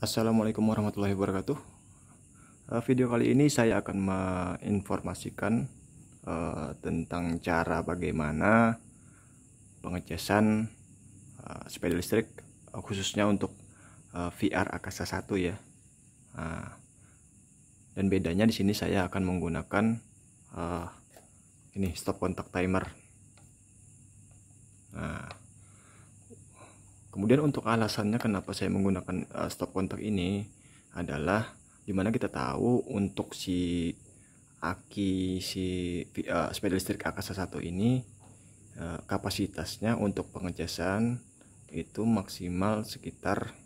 Assalamualaikum warahmatullahi wabarakatuh. Eh, video kali ini saya akan menginformasikan eh, tentang cara bagaimana pengecasan eh, sepeda listrik khususnya untuk VR Akasa 1 ya. dan bedanya di sini saya akan menggunakan ini stop kontak timer. Nah, Kemudian untuk alasannya kenapa saya menggunakan uh, stop counter ini adalah dimana kita tahu untuk si aki si uh, sepeda listrik Akasa 1 ini uh, kapasitasnya untuk pengecasan itu maksimal sekitar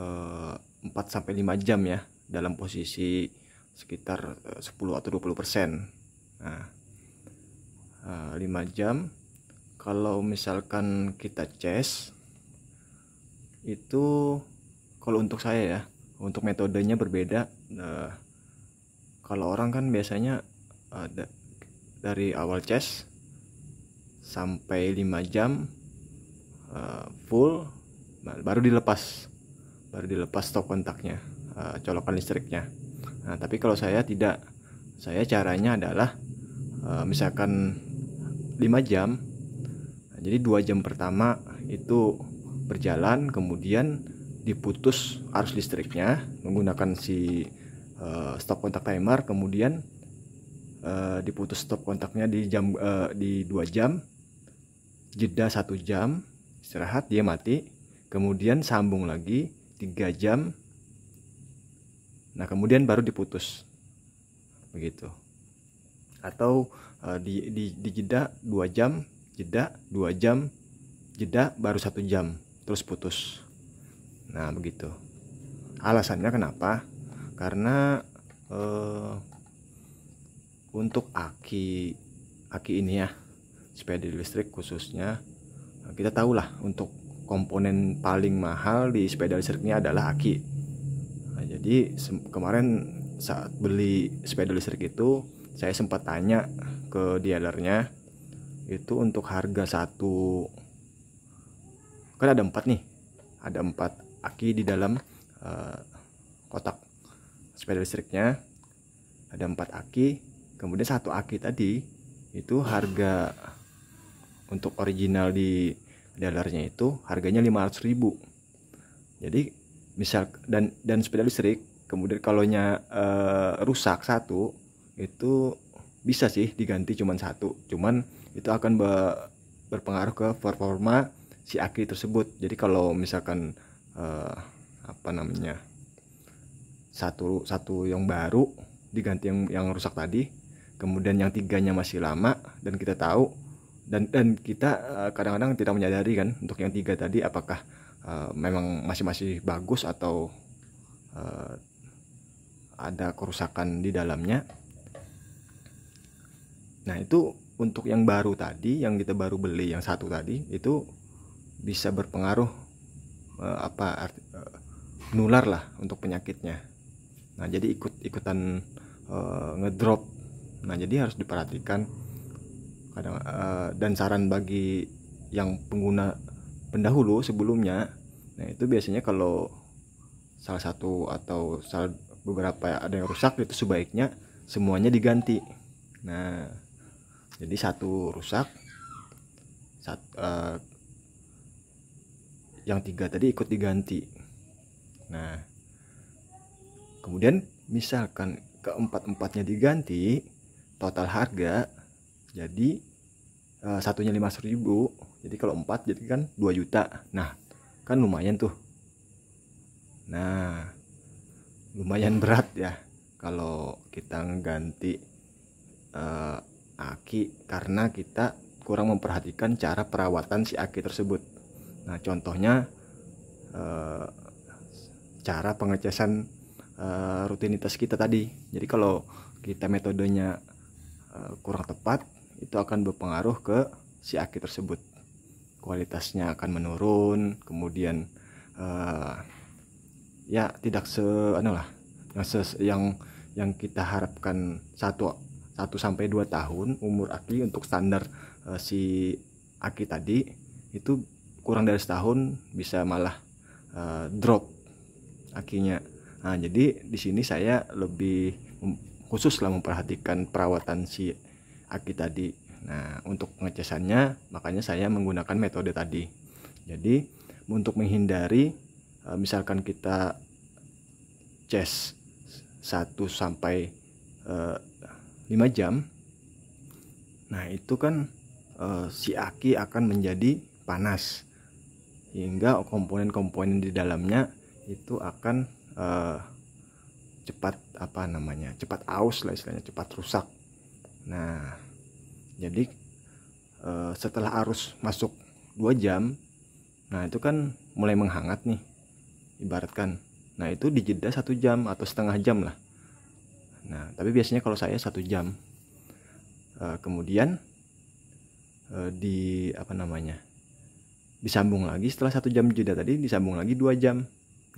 uh, 4 sampai 5 jam ya dalam posisi sekitar uh, 10 atau 20 persen. Nah, uh, 5 jam kalau misalkan kita cas itu kalau untuk saya ya untuk metodenya berbeda nah, kalau orang kan biasanya ada dari awal chest sampai 5 jam uh, full nah, baru dilepas baru dilepas stop kontaknya uh, colokan listriknya nah tapi kalau saya tidak saya caranya adalah uh, misalkan 5 jam nah, jadi dua jam pertama itu berjalan kemudian diputus arus listriknya menggunakan si uh, stop kontak timer kemudian uh, diputus stop kontaknya di jam uh, di dua jam jeda satu jam istirahat dia mati kemudian sambung lagi tiga jam nah kemudian baru diputus begitu atau uh, di, di di jeda dua jam jeda dua jam jeda baru satu jam terus putus nah begitu alasannya kenapa karena eh, untuk aki aki ini ya sepeda listrik khususnya kita tahu lah untuk komponen paling mahal di sepeda listriknya adalah aki nah, jadi kemarin saat beli sepeda listrik itu saya sempat tanya ke dealernya itu untuk harga satu kan ada empat nih ada empat aki di dalam uh, kotak sepeda listriknya ada empat aki kemudian satu aki tadi itu harga untuk original di dalarnya itu harganya 500.000 jadi misal dan dan sepeda listrik kemudian kalau nya uh, eh, rusak satu itu bisa sih diganti cuman satu cuman itu akan be berpengaruh ke performa si aki tersebut jadi kalau misalkan uh, apa namanya satu satu yang baru diganti yang yang rusak tadi kemudian yang tiganya masih lama dan kita tahu dan dan kita eh, kadang-kadang uh, tidak menyadari kan untuk yang tiga tadi apakah uh, memang masih masih bagus atau uh, ada kerusakan di dalamnya nah itu untuk yang baru tadi yang kita baru beli yang satu tadi itu bisa berpengaruh uh, apa arti, uh, nular lah untuk penyakitnya nah jadi ikut ikutan uh, ngedrop nah jadi harus diperhatikan kadang uh, dan saran bagi yang pengguna pendahulu sebelumnya nah itu biasanya kalau salah satu atau salah beberapa ada yang rusak itu sebaiknya semuanya diganti nah jadi satu rusak satu, uh, yang tiga tadi ikut diganti nah kemudian misalkan keempat-empatnya diganti total harga jadi uh, satunya lima ribu jadi kalau empat jadi kan dua juta nah kan lumayan tuh nah lumayan berat ya kalau kita ganti uh, aki karena kita kurang memperhatikan cara perawatan si aki tersebut Nah, contohnya eh, cara pengecasan eh, rutinitas kita tadi. Jadi kalau kita metodenya eh, kurang tepat, itu akan berpengaruh ke si aki tersebut. Kualitasnya akan menurun, kemudian ya tidak se anu lah, yang yang kita harapkan satu 1 sampai dua tahun umur aki untuk standar si aki tadi itu kurang dari setahun bisa malah uh, drop akinya nah jadi di sini saya lebih khusus lah memperhatikan perawatan si aki tadi nah untuk pengecasannya makanya saya menggunakan metode tadi jadi untuk menghindari uh, misalkan kita ces 1 sampai uh, eh, 5 jam Nah, itu kan uh, si aki akan menjadi panas hingga komponen-komponen di dalamnya itu akan uh, cepat apa namanya cepat aus lah istilahnya cepat rusak nah jadi uh, setelah arus masuk dua jam nah itu kan mulai menghangat nih ibaratkan nah itu dijeda satu jam atau setengah jam lah nah tapi biasanya kalau saya satu jam uh, kemudian uh, di apa namanya disambung lagi setelah satu jam jeda tadi disambung lagi dua jam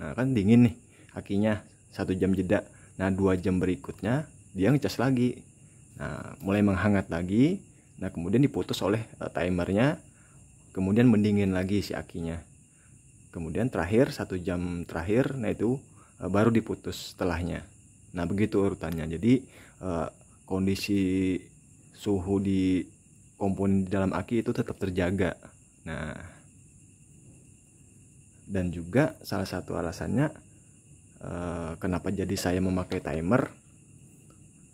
nah kan dingin nih akinya satu jam jeda nah dua jam berikutnya dia ngecas lagi nah mulai menghangat lagi nah kemudian diputus oleh uh, timernya kemudian mendingin lagi si akinya kemudian terakhir satu jam terakhir nah itu uh, baru diputus setelahnya nah begitu urutannya jadi uh, kondisi suhu di komponen di dalam aki itu tetap terjaga nah dan juga salah satu alasannya eh, kenapa jadi saya memakai timer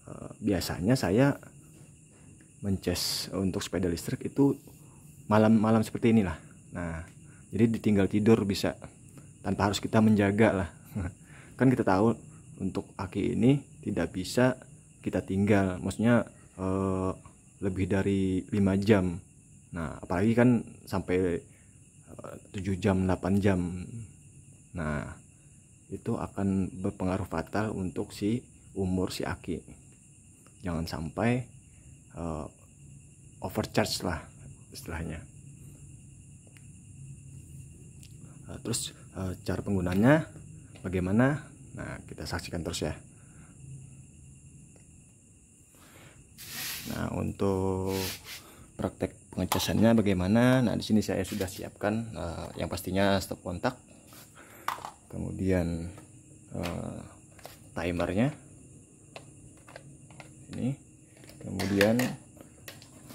eh, biasanya saya mences untuk sepeda listrik itu malam-malam seperti inilah nah jadi ditinggal tidur bisa tanpa harus kita menjaga lah kan kita tahu untuk aki ini tidak bisa kita tinggal maksudnya eh, lebih dari 5 jam nah apalagi kan sampai 7 jam 8 jam nah itu akan berpengaruh fatal untuk si umur si aki jangan sampai uh, overcharge lah istilahnya uh, terus uh, cara penggunanya bagaimana nah kita saksikan terus ya nah untuk praktek pengecasannya bagaimana nah di sini saya sudah siapkan uh, yang pastinya stop kontak kemudian uh, timernya ini kemudian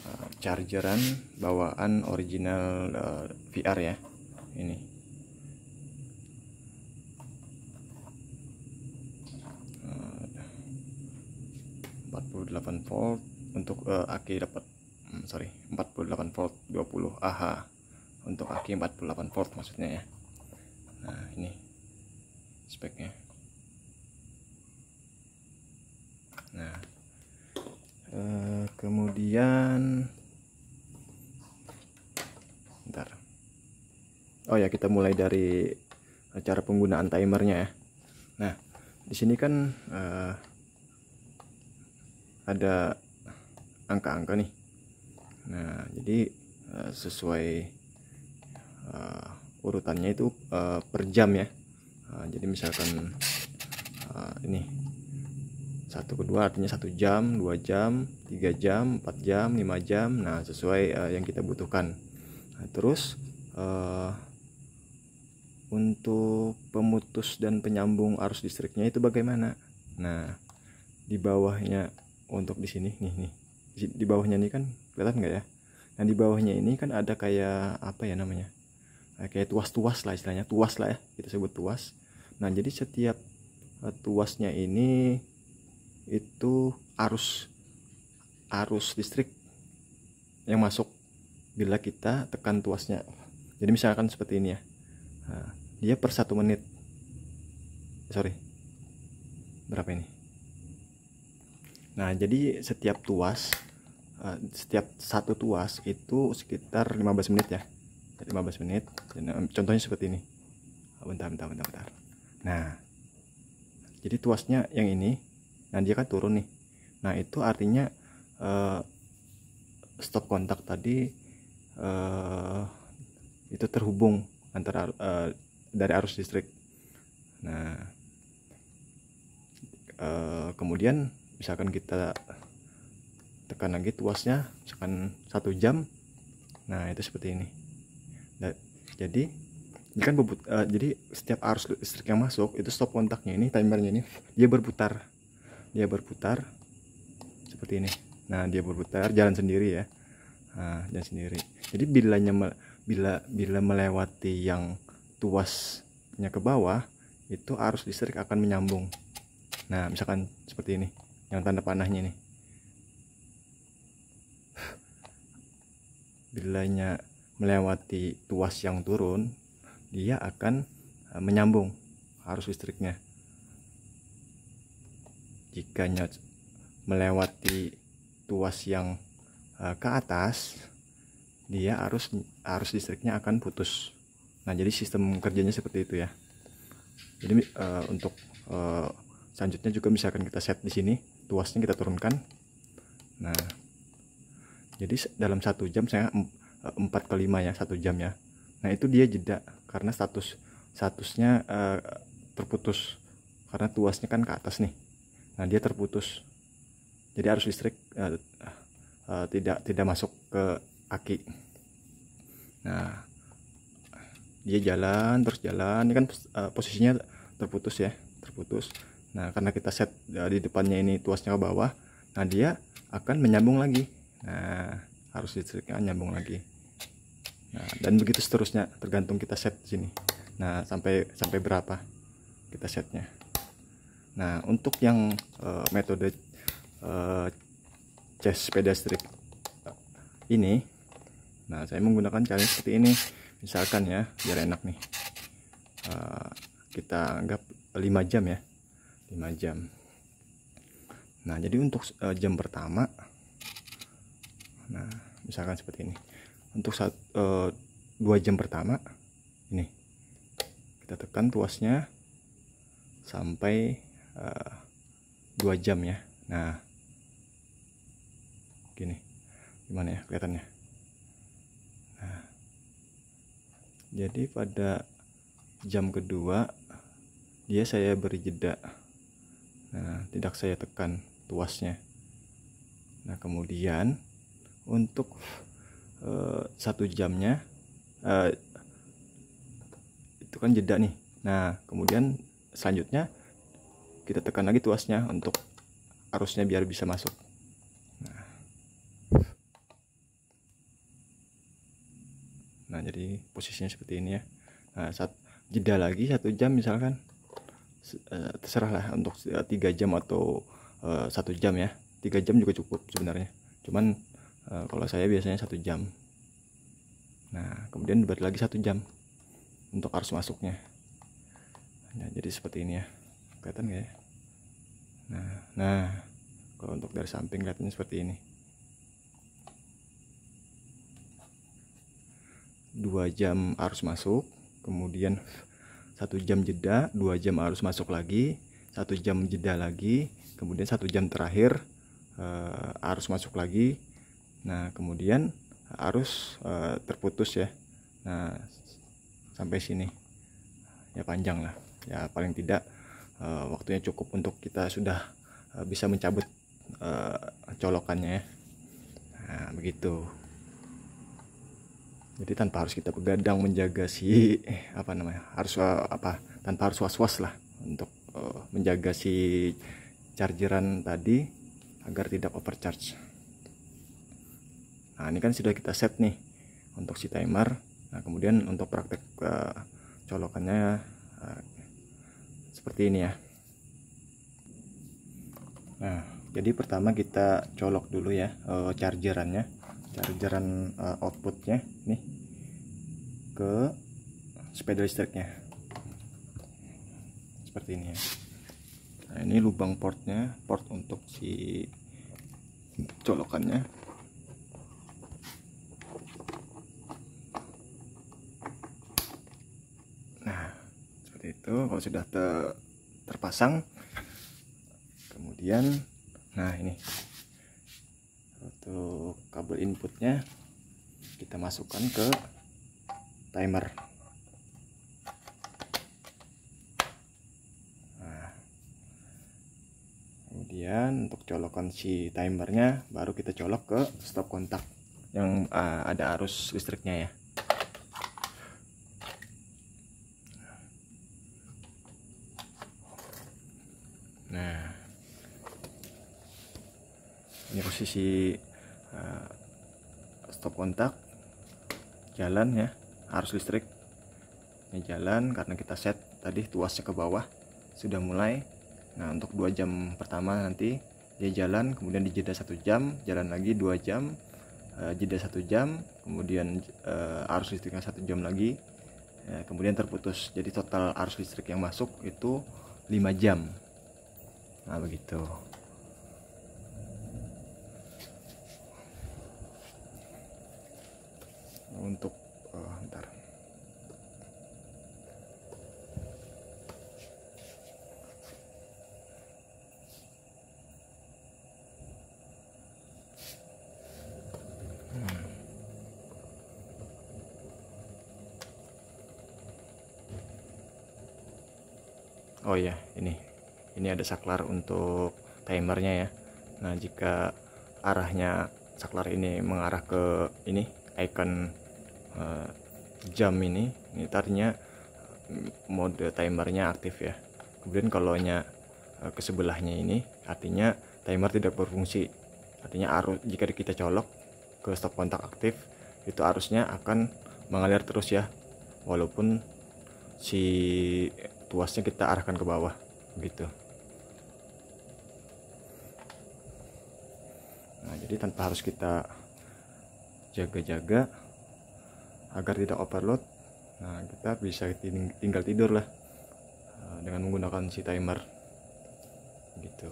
uh, chargeran bawaan original uh, VR ya ini uh, 48 volt untuk uh, aki dapat sorry 48 volt 20 Ah untuk aki 48 volt maksudnya ya nah ini speknya nah eh, kemudian ntar oh ya kita mulai dari cara penggunaan timernya ya nah di sini kan eh, ada angka-angka nih nah jadi eh, sesuai uh, urutannya itu uh, per jam ya uh, jadi misalkan uh, ini satu kedua artinya satu jam dua jam tiga jam empat jam lima jam nah sesuai uh, yang kita butuhkan nah, terus uh, untuk pemutus dan penyambung arus listriknya itu bagaimana nah di bawahnya untuk di sini nih nih di bawahnya ini kan kelihatan nggak ya nah di bawahnya ini kan ada kayak apa ya namanya eh, kayak tuas-tuas lah istilahnya tuas lah ya kita sebut tuas nah jadi setiap eh, tuasnya ini itu arus arus listrik yang masuk bila kita tekan tuasnya jadi misalkan seperti ini ya nah, dia per satu menit eh, sorry berapa ini nah jadi setiap tuas Eh, setiap satu tuas itu sekitar 15 menit ya 15 menit contohnya seperti ini oh, bentar bentar bentar bentar nah jadi tuasnya yang ini nah dia kan turun nih nah itu artinya uh, eh, stop kontak tadi uh, itu terhubung antara uh, dari arus listrik nah uh, kemudian misalkan kita tekan lagi tuasnya misalkan satu jam nah itu seperti ini nah, jadi ini kan bebut, uh, jadi setiap arus listrik yang masuk itu stop kontaknya ini timernya ini dia berputar dia berputar seperti ini nah dia berputar jalan sendiri ya nah, jalan sendiri jadi bilanya bila bila melewati yang tuasnya ke bawah itu arus listrik akan menyambung nah misalkan seperti ini yang tanda panahnya ini. nilainya melewati tuas yang turun dia akan eh, menyambung arus listriknya jika melewati tuas yang eh, ke atas dia arus arus listriknya akan putus nah jadi sistem kerjanya seperti itu ya jadi eh, untuk selanjutnya juga misalkan kita set di sini tuasnya kita turunkan nah jadi dalam satu jam saya eh, empat ke lima ya satu jam ya nah itu dia jeda karena status statusnya uh, terputus karena tuasnya kan ke atas nih nah dia terputus jadi arus listrik uh, uh, tidak tidak masuk ke aki nah dia jalan terus jalan ini kan uh, posisinya terputus ya terputus nah karena kita set uh, di depannya ini tuasnya ke bawah nah dia akan menyambung lagi nah, harus listriknya ah, nyambung lagi nah, dan begitu seterusnya tergantung kita set sini nah sampai sampai berapa kita setnya nah untuk yang uh, metode uh, eh, chest pedestrian ini nah saya menggunakan cara seperti ini misalkan ya biar enak nih uh, kita anggap 5 jam ya 5 jam nah jadi untuk uh, jam pertama nah misalkan seperti ini untuk saat e, eh, 2 jam pertama ini kita tekan tuasnya sampai e, eh, 2 jam ya nah gini gimana ya kelihatannya nah jadi pada jam kedua dia saya beri jeda nah tidak saya tekan tuasnya nah kemudian untuk uh, satu jamnya uh, itu kan jeda nih nah kemudian selanjutnya kita tekan lagi tuasnya untuk arusnya biar bisa masuk nah, nah jadi posisinya seperti ini ya nah saat jeda lagi satu jam misalkan eh, terserahlah untuk tiga jam atau satu jam ya tiga jam juga cukup sebenarnya cuman Eh, kalau saya biasanya satu jam nah kemudian dibuat lagi satu jam untuk arus masuknya nah, jadi seperti ini ya kelihatan nggak ya nah nah kalau untuk dari samping kelihatannya seperti ini dua jam arus masuk kemudian satu jam jeda dua jam arus masuk lagi satu jam jeda lagi kemudian satu jam terakhir uh, arus masuk lagi Nah, kemudian arus e, eh, terputus ya. Nah, sampai sini. Ya panjang lah. Ya paling tidak e, waktunya cukup untuk kita sudah e, bisa mencabut e, colokannya ya. Nah, begitu. Jadi tanpa harus kita begadang menjaga si apa namanya? harus apa? tanpa harus was-was lah untuk e, menjaga si chargeran tadi agar tidak overcharge nah ini kan sudah kita set nih untuk si timer nah kemudian untuk praktek uh, colokannya uh, seperti ini ya nah jadi pertama kita colok dulu ya uh, chargerannya chargeran uh, outputnya nih ke sepeda listriknya seperti ini ya nah ini lubang portnya port untuk si colokannya itu kalau sudah ter, terpasang kemudian nah ini untuk kabel inputnya kita masukkan ke timer nah, kemudian untuk colokan si timernya baru kita colok ke stop kontak yang uh, ada arus listriknya ya posisi uh, stop kontak jalan ya harus listrik ini jalan karena kita set tadi tuasnya ke bawah sudah mulai nah untuk dua jam pertama nanti dia jalan kemudian di jeda satu jam jalan lagi dua jam uh, jeda satu jam kemudian uh, arus listriknya satu jam lagi ya, kemudian terputus jadi total arus listrik yang masuk itu 5 jam nah begitu untuk uh, ntar hmm. Oh ya, ini. Ini ada saklar untuk timernya ya. Nah, jika arahnya saklar ini mengarah ke ini icon Eh, jam ini ini tadinya eh, mode timernya aktif ya kemudian kalau nya eh, ke sebelahnya ini artinya timer tidak berfungsi artinya arus jika kita colok ke stop kontak aktif itu arusnya akan mengalir terus ya walaupun si tuasnya kita arahkan ke bawah gitu nah jadi tanpa harus kita jaga-jaga agar tidak overload nah kita bisa tinggal tidur lah eh, dengan menggunakan si timer gitu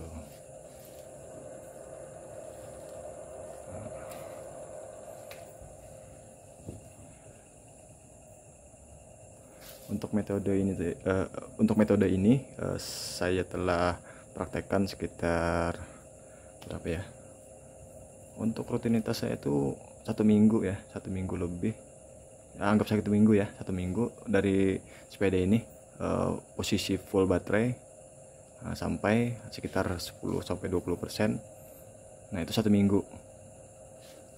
untuk metode ini uh, untuk metode ini uh, saya telah praktekkan sekitar berapa ya untuk rutinitas saya itu satu minggu ya satu minggu lebih Eh, anggap satu minggu ya satu minggu dari sepeda ini eh, posisi full baterai eh, sampai sekitar 10 sampai 20 persen nah itu satu minggu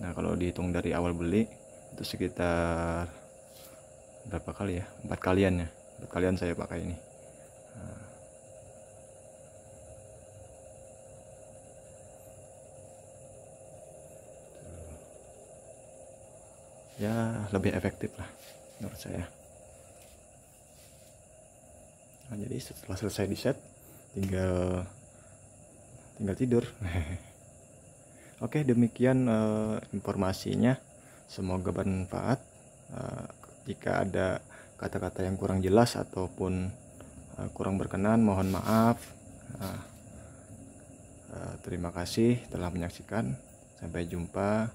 nah kalau dihitung dari awal beli itu sekitar berapa kali ya empat kalian ya empat kalian saya pakai ini ya lebih efektif lah menurut saya nah, jadi setelah selesai di set tinggal tinggal tidur oke demikian uh, informasinya semoga bermanfaat uh, jika ada kata-kata yang kurang jelas ataupun uh, kurang berkenan mohon maaf uh, uh, terima kasih telah menyaksikan sampai jumpa